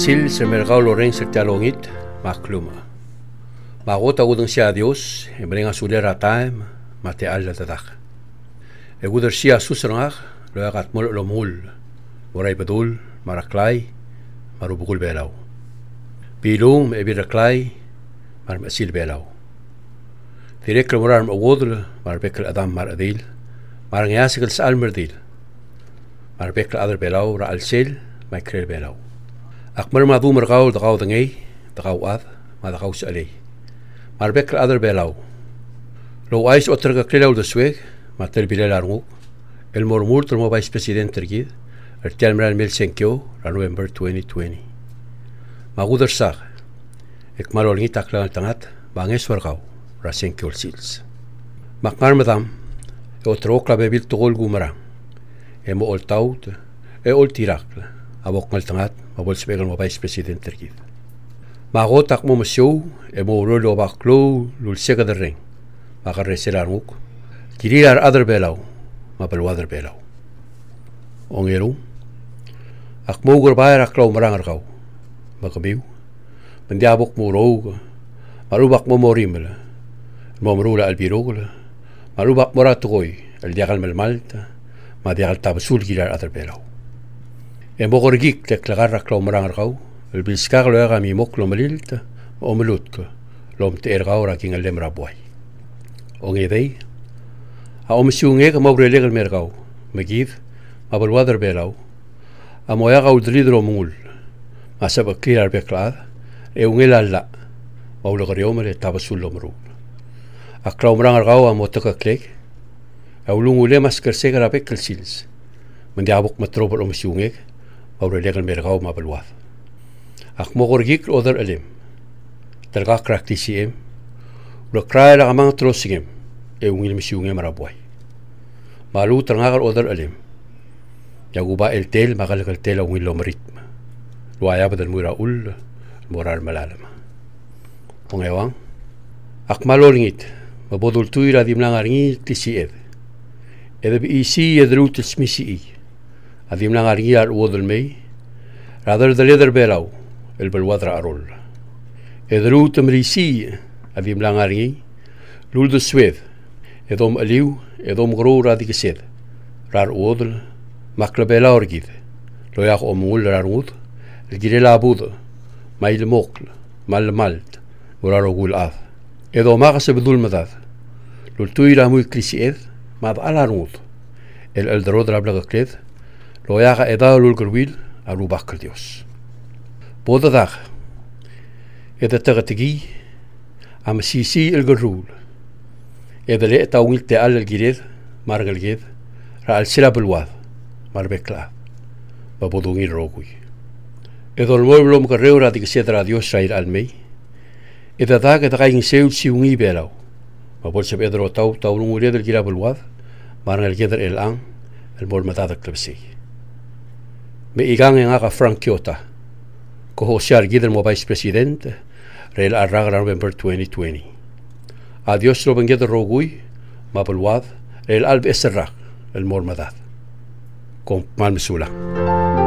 sil sa merkado rin sa talongit, makluma. Magota udang siya Dios, ibring e asulera taem, mateal na tatak. Egudar siya susrangak, loyakat mul lomul, waray padul, maraklay, marubukul belaw. Pilum ebiraklay, marmasil belaw. Tirek murar mawudl, marbekal adam maradil, marangyasik al sa almerdil, marbekal adar belaw, raalsil, krel belaw. Akmar ma búmar gáil de gáda de gáhad má de gás alé. Mar bekar adar bé lá. Lo ais otar go cléá de suig má tilbíile arú, el mór mútar má bais presidentar gíd ar temran mil senkeo a November 2020. Má gúdar sag, ag mar olní taclan al tangat má ngés war gáu ra senkeo síls. Mac mar madam, e otar ócla bé bil togol gúmara, e mo oltaut e oltiracla a bócnal tangat ma bol spegel ma vice president ter git ma go tak mo mo e mo lo lo ba klo lul sega der ring ma gar reser ar muk kirir ar adr belau ma pel wader belau on eru ak mo gor baer ak klo marang ar gau ma gebiu men dia bok mo ro ma ru bak mo mo rimel mo mo rula al birogul ma ru bak mo ratoy el dia gal mal malta ma dia gal tabsul kirir ar adr belau E mogoregik te klagarrak lom rangar gau, el bilskar loera mi mok lom lilte, om lutke, lom te er gaura ging el lemra boy. Ong e a om si unge ega mobre legel mer gau, me giv, ma bel wader belau, a moia gau dridro mul, ma sab kliar beklad, e ung e el alla, ma ulo gariomere tabasul lom rul. A klaum rangar gau a motaka klek, a ulung ule masker segar a men de abok matrobel om si unge او رلیگ مرغاو ما بلواد اخ مغور گیگ رو در علیم درگاه کرکتی سی ایم و لکرای لغمان ترو سیگیم ای اونگیل میسی اونگیم را بوای مالو ترنگاه رو در علیم یا گوبا التیل مغلق التیل اونگیل لوم لو آیا بدن اول مورار ملالم اونگی وان اخ مالو لنگیت مبودل توی را دیملان ارنگی تیسی اید اید بی ایسی اید أديم نعاري على وادل مي رادر دلدر بيراو البلوادر أرول إدرو تمريسي أديم نعاري لول دو سويد إدوم أليو إدوم غرو رادي كسيد رار وادل مكلا بيلا أرجيد لو ياخ أمول رار ود الجيل لابود ما يلمقل ما المالت ولا رجول آث إذا ما غصب ذول مذاذ لو توي رامو كريسيد ما بقى لارود الالدرود رابلا كريد lo haga edado lul gurwil a rubakal Dios. Boda dag, edda tagatigi, am sisi il gurrul, edda le tawil te al mar margal gid, ra al sila bulwad, marbekla, ba i'r rogui. Edda al mueblo mgarreo radig sedra Dios rair al mei, edda dag edda gain seul si ungi belau, ma tau edro taw tawlungu redel gira bulwad, margal gidr el an, المول متاذك لبسي Me aga Frank Kiota, kohosear Guillermo Vice Presidente, rel arraga November 2020. Adiós lo vengue de Rogui, Mapelwad, el Alb Eserrag, el Mormadad. Con Malmesula.